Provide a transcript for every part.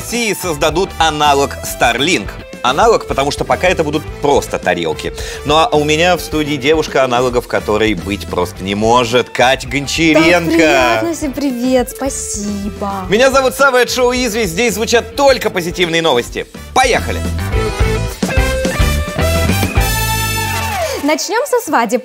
России создадут аналог Starlink. Аналог, потому что пока это будут просто тарелки. Ну а у меня в студии девушка, аналогов которой быть просто не может. Кать Гончаренко. Так приятно, всем привет, спасибо. Меня зовут Сава, это шоу «Изви». Здесь звучат только позитивные новости. Поехали! Начнем со свадеб.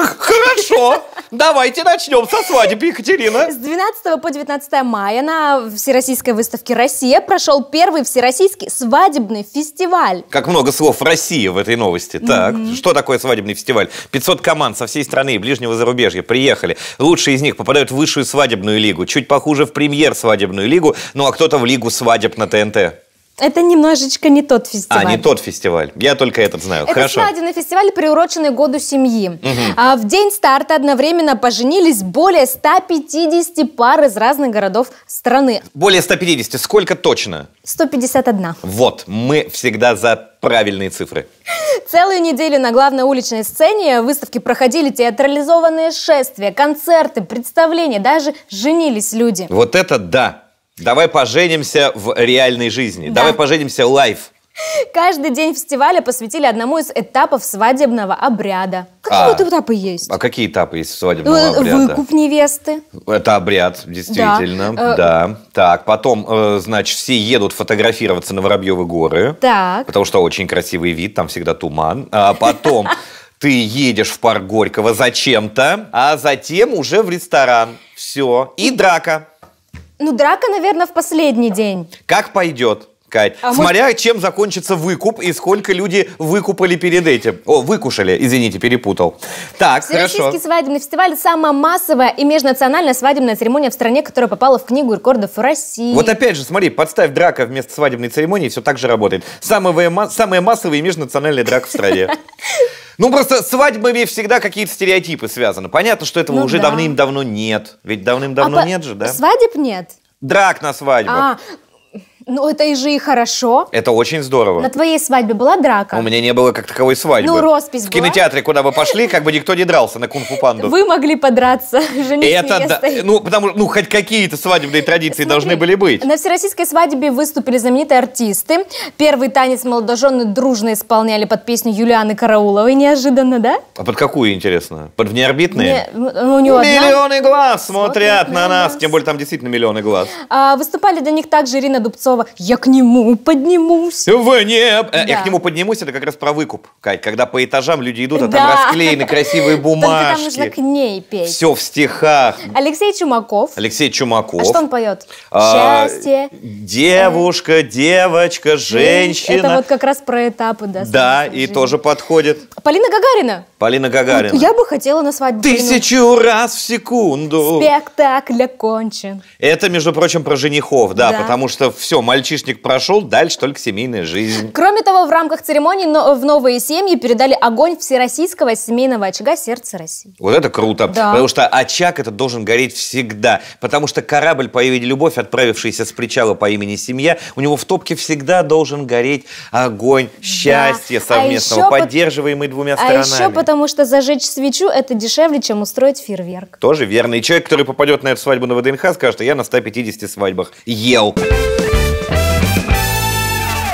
Хорошо, давайте начнем со свадеб, Екатерина. С 12 по 19 мая на Всероссийской выставке «Россия» прошел первый Всероссийский свадебный фестиваль. Как много слов «Россия» в этой новости. Так, mm-hmm. что такое свадебный фестиваль? 500 команд со всей страны и ближнего зарубежья приехали. Лучшие из них попадают в высшую свадебную лигу, чуть похуже в премьер-свадебную лигу, ну а кто-то в лигу свадеб на ТНТ. Это немножечко не тот а, фестиваль. А, не тот фестиваль. Я только этот знаю. Это Хорошо. свадебный фестиваль, приуроченный году семьи. Угу. А, в день старта одновременно поженились более 150 пар из разных городов страны. Более 150. Сколько точно? 151. Вот, мы всегда за правильные цифры. Целую неделю на главной уличной сцене выставки проходили театрализованные шествия, концерты, представления, даже женились люди. Вот это да! Давай поженимся в реальной жизни. Да. Давай поженимся лайф. Каждый день фестиваля посвятили одному из этапов свадебного обряда. Какие а, вот этапы есть? А какие этапы есть свадебного э, обряда? Выкуп невесты. Это обряд, действительно, да. Э, да. Так, потом, э, значит, все едут фотографироваться на Воробьевы горы. Так. Потому что очень красивый вид, там всегда туман. А потом ты едешь в парк Горького зачем-то, а затем уже в ресторан. Все. И драка. Ну, драка, наверное, в последний день. Как пойдет? Кать. А Смотря может... чем закончится выкуп и сколько люди выкупали перед этим. О, выкушали, извините, перепутал. Так, Всероссийский хорошо. свадебный фестиваль – самая массовая и межнациональная свадебная церемония в стране, которая попала в Книгу рекордов России. Вот опять же, смотри, подставь драка вместо свадебной церемонии, все так же работает. Самая, ма самая массовая и межнациональная драка в стране. Ну, просто с свадьбами всегда какие-то стереотипы связаны. Понятно, что этого ну, уже да. давным-давно нет. Ведь давным-давно а нет же, да? Свадеб нет. Драк на свадьбу. А, ну, это и же и хорошо. Это очень здорово. На твоей свадьбе была драка? У меня не было как таковой свадьбы. Ну, роспись В была? кинотеатре, куда бы пошли, как бы никто не дрался на кунг-фу панду. Вы могли подраться, жених Это, да, ну, потому что, ну, хоть какие-то свадебные традиции Смотри, должны были быть. На всероссийской свадьбе выступили знаменитые артисты. Первый танец молодожены дружно исполняли под песню Юлианы Карауловой, неожиданно, да? А под какую, интересно? Под внеорбитные? Не, ну, ну не миллионы одна. глаз смотрят, смотрят на нас. нас. Тем более, там действительно миллионы глаз. А, выступали для них также Ирина Дубцова, Кузнецова «Я к нему поднимусь». В небо. Э, да. «Я к нему поднимусь» — это как раз про выкуп, Кать, когда по этажам люди идут, а да. там расклеены красивые бумажки. Только там нужно к ней петь. Все в стихах. Алексей Чумаков. Алексей Чумаков. А что он поет? А, Счастье. Девушка, девочка, женщина. Это вот как раз про этапы, да. Да, и жизни. тоже подходит. Полина Гагарина. Полина Гагарина. Вот я бы хотела на свадьбу. Тысячу Полину... раз в секунду. Спектакль окончен. Это, между прочим, про женихов, да, да, потому что все, мальчишник прошел, дальше только семейная жизнь. Кроме того, в рамках церемонии в новые семьи передали огонь всероссийского семейного очага «Сердце России». Вот это круто, да. потому что очаг этот должен гореть всегда, потому что корабль по имени Любовь, отправившийся с причала по имени Семья, у него в топке всегда должен гореть огонь счастья да. совместного, а поддерживаемый под... двумя сторонами. А еще потому потому что зажечь свечу – это дешевле, чем устроить фейерверк. Тоже верно. И человек, который попадет на эту свадьбу на ВДНХ, скажет, что я на 150 свадьбах ел.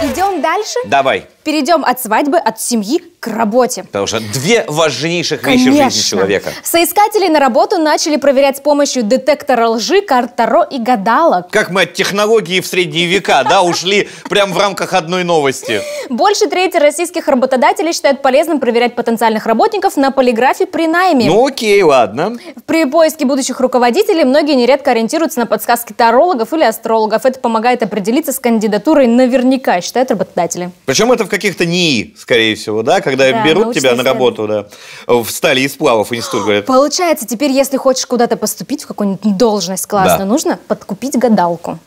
Идем дальше? Давай. Перейдем от свадьбы, от семьи к работе. Потому что две важнейших Конечно. вещи в жизни человека. Соискатели на работу начали проверять с помощью детектора лжи, карт Таро и гадалок. Как мы от технологии в средние века, да, ушли прямо в рамках одной новости. Больше трети российских работодателей считают полезным проверять потенциальных работников на полиграфе при найме. Ну окей, ладно. При поиске будущих руководителей многие нередко ориентируются на подсказки тарологов или астрологов. Это помогает определиться с кандидатурой наверняка, считают работодатели. Причем это в каких-то НИИ, скорее всего, да, когда да, берут ну, тебя на работу, да, в стали и сплавов институт, говорят. Получается, теперь, если хочешь куда-то поступить, в какую-нибудь должность классную, да. нужно подкупить гадалку.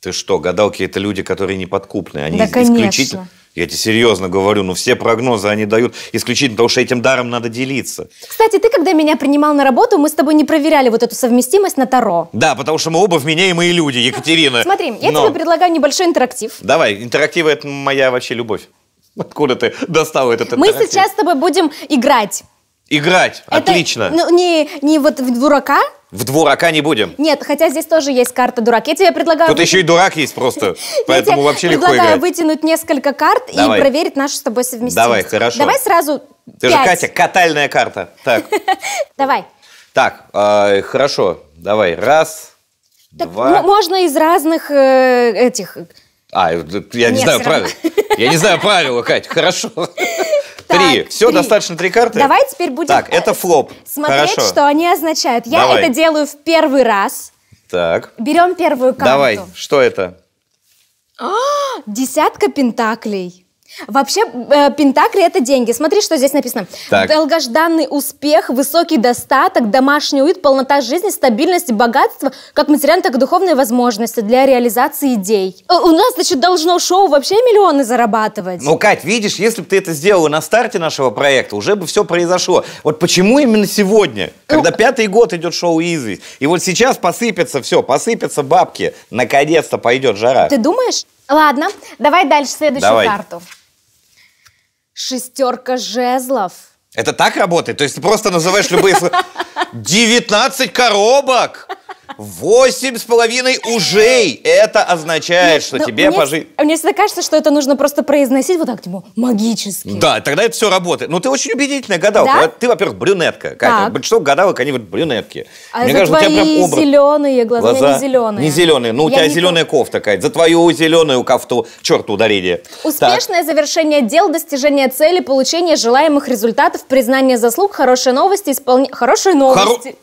Ты что, гадалки – это люди, которые неподкупные. Они да, исключительно... Я тебе серьезно говорю, ну все прогнозы они дают исключительно потому, что этим даром надо делиться. Кстати, ты когда меня принимал на работу, мы с тобой не проверяли вот эту совместимость на Таро. Да, потому что мы оба вменяемые люди, Екатерина. Смотри, я Но... тебе предлагаю небольшой интерактив. Давай, интерактивы – это моя вообще любовь. Откуда ты достал этот Мы интерактив? сейчас с тобой будем играть. Играть, Это, отлично. Ну, не, не вот в дурака. В дурака не будем. Нет, хотя здесь тоже есть карта дурак. Я тебе предлагаю... Тут вы... еще и дурак есть просто, поэтому вообще легко играть. предлагаю вытянуть несколько карт и проверить нашу с тобой совместимость. Давай, хорошо. Давай сразу Ты же, Катя, катальная карта. Так. Давай. Так, э, хорошо. Давай, раз, два. Можно из разных э, этих а, я не Нет, знаю правила. Я не знаю правила, Кать, хорошо. Три. Все, достаточно три карты. Давай теперь будем так, это э, флоп. смотреть, что они означают. Я это делаю в первый раз. Так. Берем первую карту. Давай, что это? А, десятка пентаклей. Вообще, э, Пентакли – это деньги. Смотри, что здесь написано. Так. Долгожданный успех, высокий достаток, домашний уют, полнота жизни, стабильность, богатство, как материальные, так и духовные возможности для реализации идей. Э, у нас, значит, должно шоу вообще миллионы зарабатывать. Ну, Кать, видишь, если бы ты это сделала на старте нашего проекта, уже бы все произошло. Вот почему именно сегодня, когда ну... пятый год идет шоу «Известь», и вот сейчас посыпется все, посыпятся бабки, наконец-то пойдет жара. Ты думаешь? Ладно, давай дальше следующую давай. карту шестерка жезлов. Это так работает? То есть ты просто называешь любые... 19 коробок! Восемь с половиной ужей. Это означает, ну, что ну, тебе пожить... Мне всегда кажется, что это нужно просто произносить вот так, типа, магически. Да, тогда это все работает. Но ну, ты очень убедительная гадалка. Ты, во-первых, брюнетка. Катя, большинство гадалок, они вот брюнетки. А Мне за кажется, твои у тебя прям зеленые глаза, глаза... не зеленые. Не зеленые. Ну, у тебя зеленая кофта, Катя. За твою зеленую кофту. Черт, ударение. Успешное завершение дел, достижение цели, получение желаемых результатов, признание заслуг, хорошие новости, исполнение... Хорошие новости.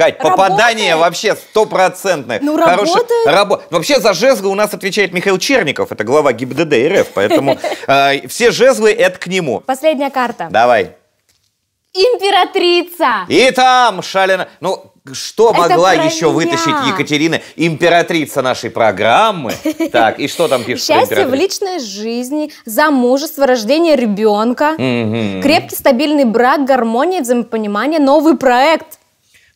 Кать, работает. попадание вообще стопроцентное. Ну, Хороший, работает. Рабо... Вообще за жезлы у нас отвечает Михаил Черников, это глава ГИБДД РФ, поэтому э, все жезлы это к нему. Последняя карта. Давай. Императрица. И там шалена. Ну, что это могла еще меня. вытащить Екатерина, императрица нашей программы? Так, и что там пишет Счастье в личной жизни, замужество, рождение ребенка, крепкий стабильный брак, гармония, взаимопонимание, новый проект.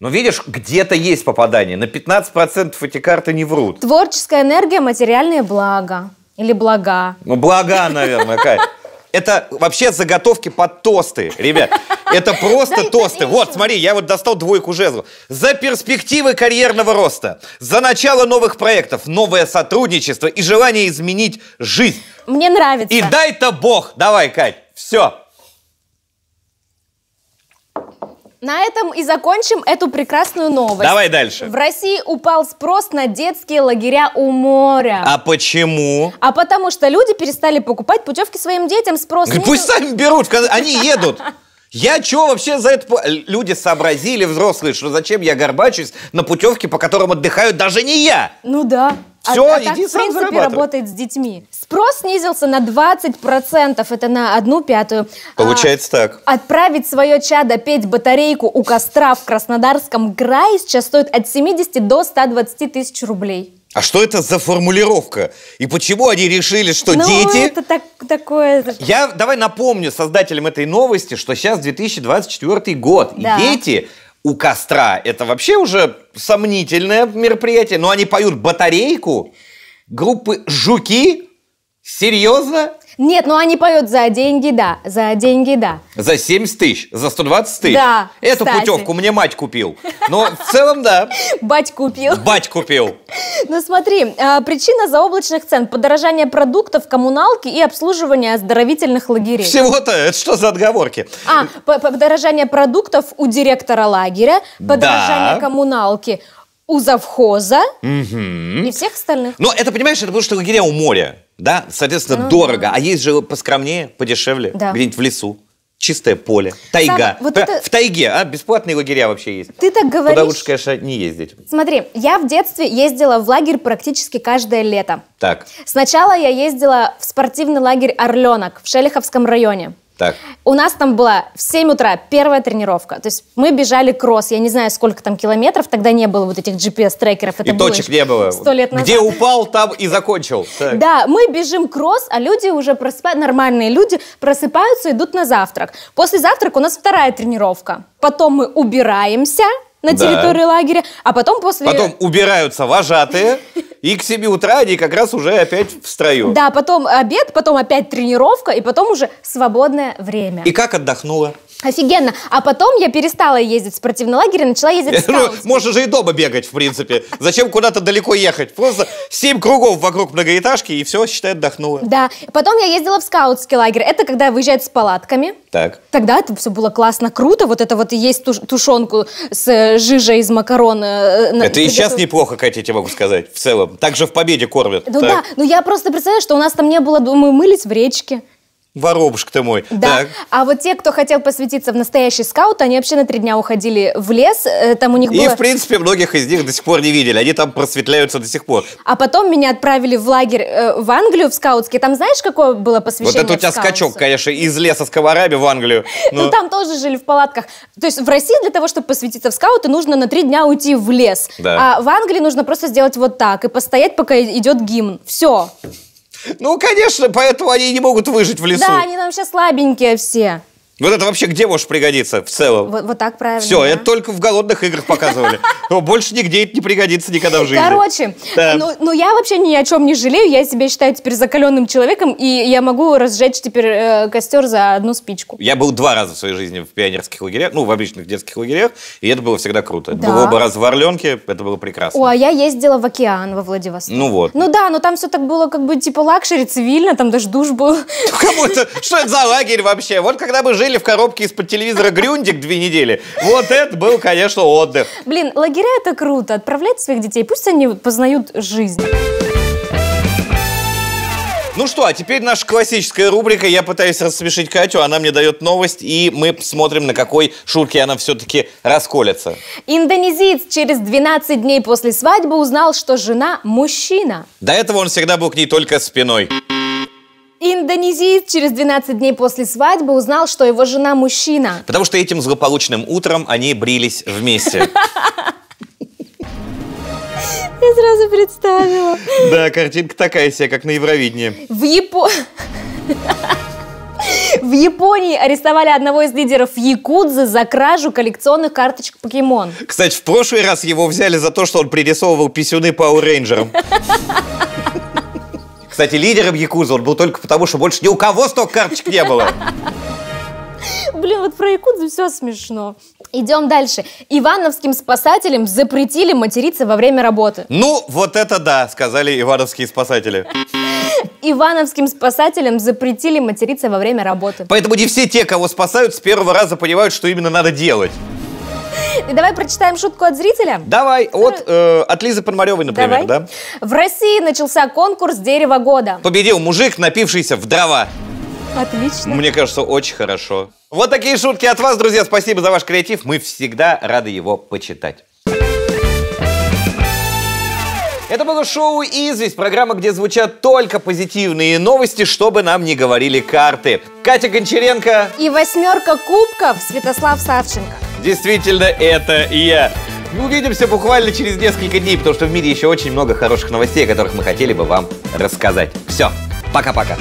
Но видишь, где-то есть попадание. На 15% эти карты не врут. Творческая энергия, материальные блага. Или блага. Ну, блага, наверное, Кать. Это вообще заготовки под тосты, ребят. Это просто тосты. Вот, смотри, я вот достал двойку жезлов. За перспективы карьерного роста, за начало новых проектов, новое сотрудничество и желание изменить жизнь. Мне нравится. И дай-то бог. Давай, Кать, все. На этом и закончим эту прекрасную новость. Давай дальше. В России упал спрос на детские лагеря у моря. А почему? А потому что люди перестали покупать путевки своим детям. Спрос Говорит, Пусть сами берут, они едут. Я чего вообще за это... Люди сообразили, взрослые, что зачем я горбачусь на путевке, по которым отдыхают даже не я. Ну да. Все, а, а так, иди в принципе, работает с детьми. Спрос снизился на 20%, это на одну пятую. А, Получается а, так. Отправить свое чадо петь батарейку у костра в Краснодарском крае сейчас стоит от 70 до 120 тысяч рублей. А что это за формулировка? И почему они решили, что ну, дети... это так, такое... Я давай напомню создателям этой новости, что сейчас 2024 год, да. и дети у костра. Это вообще уже сомнительное мероприятие, но они поют батарейку группы «Жуки». Серьезно? Нет, ну они поют за деньги, да, за деньги, да. За 70 тысяч, за 120 тысяч? Да, Эту кстати. путевку мне мать купил. Но ну, в целом, да. Бать купил. Бать купил. Ну смотри, а, причина заоблачных цен – подорожание продуктов, коммуналки и обслуживание оздоровительных лагерей. Всего-то? Это что за отговорки? А, подорожание продуктов у директора лагеря, подорожание коммуналки у завхоза угу. и всех остальных. Но это, понимаешь, это потому что лагеря у моря да, соответственно, ну, дорого. Да. А есть же поскромнее, подешевле, да. где-нибудь в лесу. Чистое поле, тайга. Сам, вот это... В тайге, а, бесплатные лагеря вообще есть. Ты так говоришь. Куда лучше, конечно, не ездить. Смотри, я в детстве ездила в лагерь практически каждое лето. Так. Сначала я ездила в спортивный лагерь «Орленок» в Шелиховском районе. Так. У нас там была в 7 утра первая тренировка. То есть мы бежали кросс. Я не знаю, сколько там километров. Тогда не было вот этих GPS-трекеров. Это и точек не было. Сто лет назад. Где упал, там и закончил. Так. Да, мы бежим кросс, а люди уже просыпаются, нормальные люди просыпаются, и идут на завтрак. После завтрака у нас вторая тренировка. Потом мы убираемся, на территории да. лагеря, а потом после... Потом убираются вожатые, и к 7 утра они как раз уже опять в строю. Да, потом обед, потом опять тренировка, и потом уже свободное время. И как отдохнула? Офигенно. А потом я перестала ездить в спортивный лагерь и начала ездить в скаут. Можно же и дома бегать, в принципе. Зачем куда-то далеко ехать? Просто семь кругов вокруг многоэтажки, и все, считай, отдохнула. Да. Потом я ездила в скаутский лагерь. Это когда выезжают с палатками. Так. Тогда это все было классно, круто. Вот это вот и есть тушенку с э, жижей из макарон. Э, это и сейчас неплохо, Катя, я тебе могу сказать, в целом. Также в Победе кормят. Ну да, ну я просто представляю, что у нас там не было, мы мылись в речке воробушек ты мой. Да. Так. А вот те, кто хотел посвятиться в настоящий скаут, они вообще на три дня уходили в лес. Э, там у них было... И, в принципе, многих из них до сих пор не видели. Они там просветляются до сих пор. А потом меня отправили в лагерь э, в Англию, в скаутский. Там знаешь, какое было посвящение Вот это у тебя скачок, конечно, из леса с комарами в Англию. Но... Ну, ну, там тоже жили в палатках. То есть в России для того, чтобы посвятиться в скауты, нужно на три дня уйти в лес. Да. А в Англии нужно просто сделать вот так и постоять, пока идет гимн. Все. Ну, конечно, поэтому они не могут выжить в лесу. Да, они там сейчас слабенькие все. Вот это вообще где можешь пригодиться в целом? Вот, вот так правильно. Все, да? это только в голодных играх показывали. Но больше нигде это не пригодится никогда в жизни. Короче, да. ну, ну я вообще ни о чем не жалею. Я себя считаю теперь закаленным человеком, и я могу разжечь теперь э, костер за одну спичку. Я был два раза в своей жизни в пионерских лагерях, ну, в обычных детских лагерях, и это было всегда круто. Да. было бы раза в Орленке, это было прекрасно. О, а я ездила в океан во Владивосток. Ну вот. Ну да, но там все так было как бы типа лакшери, цивильно, там даже душ был. Кому то Что это за лагерь вообще? Вот когда бы жили жили в коробке из-под телевизора «Грюндик» две недели, вот это был, конечно, отдых. Блин, лагеря — это круто. Отправлять своих детей, пусть они познают жизнь. Ну что, а теперь наша классическая рубрика. Я пытаюсь рассмешить Катю, она мне дает новость, и мы смотрим, на какой шутке она все-таки расколется. Индонезиец через 12 дней после свадьбы узнал, что жена – мужчина. До этого он всегда был к ней только спиной. Индонезиец через 12 дней после свадьбы узнал, что его жена мужчина. Потому что этим злополучным утром они брились вместе. Я сразу представила. Да, картинка такая себе, как на Евровидении. В Японии... В Японии арестовали одного из лидеров Якудзы за кражу коллекционных карточек покемон. Кстати, в прошлый раз его взяли за то, что он пририсовывал писюны Пауэр Рейнджерам. Кстати, лидером Якуза он был только потому, что больше ни у кого столько карточек не было. Блин, вот про якудзу все смешно. Идем дальше. Ивановским спасателям запретили материться во время работы. Ну, вот это да, сказали ивановские спасатели. Ивановским спасателям запретили материться во время работы. Поэтому не все те, кого спасают, с первого раза понимают, что именно надо делать. И давай прочитаем шутку от зрителя. Давай, от, э, от Лизы Пономаревой, например, давай. да? В России начался конкурс «Дерево года». Победил мужик, напившийся в дрова. Отлично. Мне кажется, очень хорошо. Вот такие шутки от вас, друзья. Спасибо за ваш креатив. Мы всегда рады его почитать. Это было шоу «Известь», программа, где звучат только позитивные новости, чтобы нам не говорили карты. Катя Гончаренко и восьмерка кубков Святослав Савченко. Действительно, это я. Мы увидимся буквально через несколько дней, потому что в мире еще очень много хороших новостей, о которых мы хотели бы вам рассказать. Все, пока-пока.